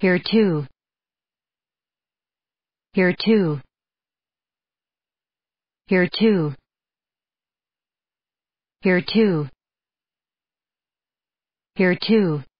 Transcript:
Here too. Here too. Here too. Here too. Here too.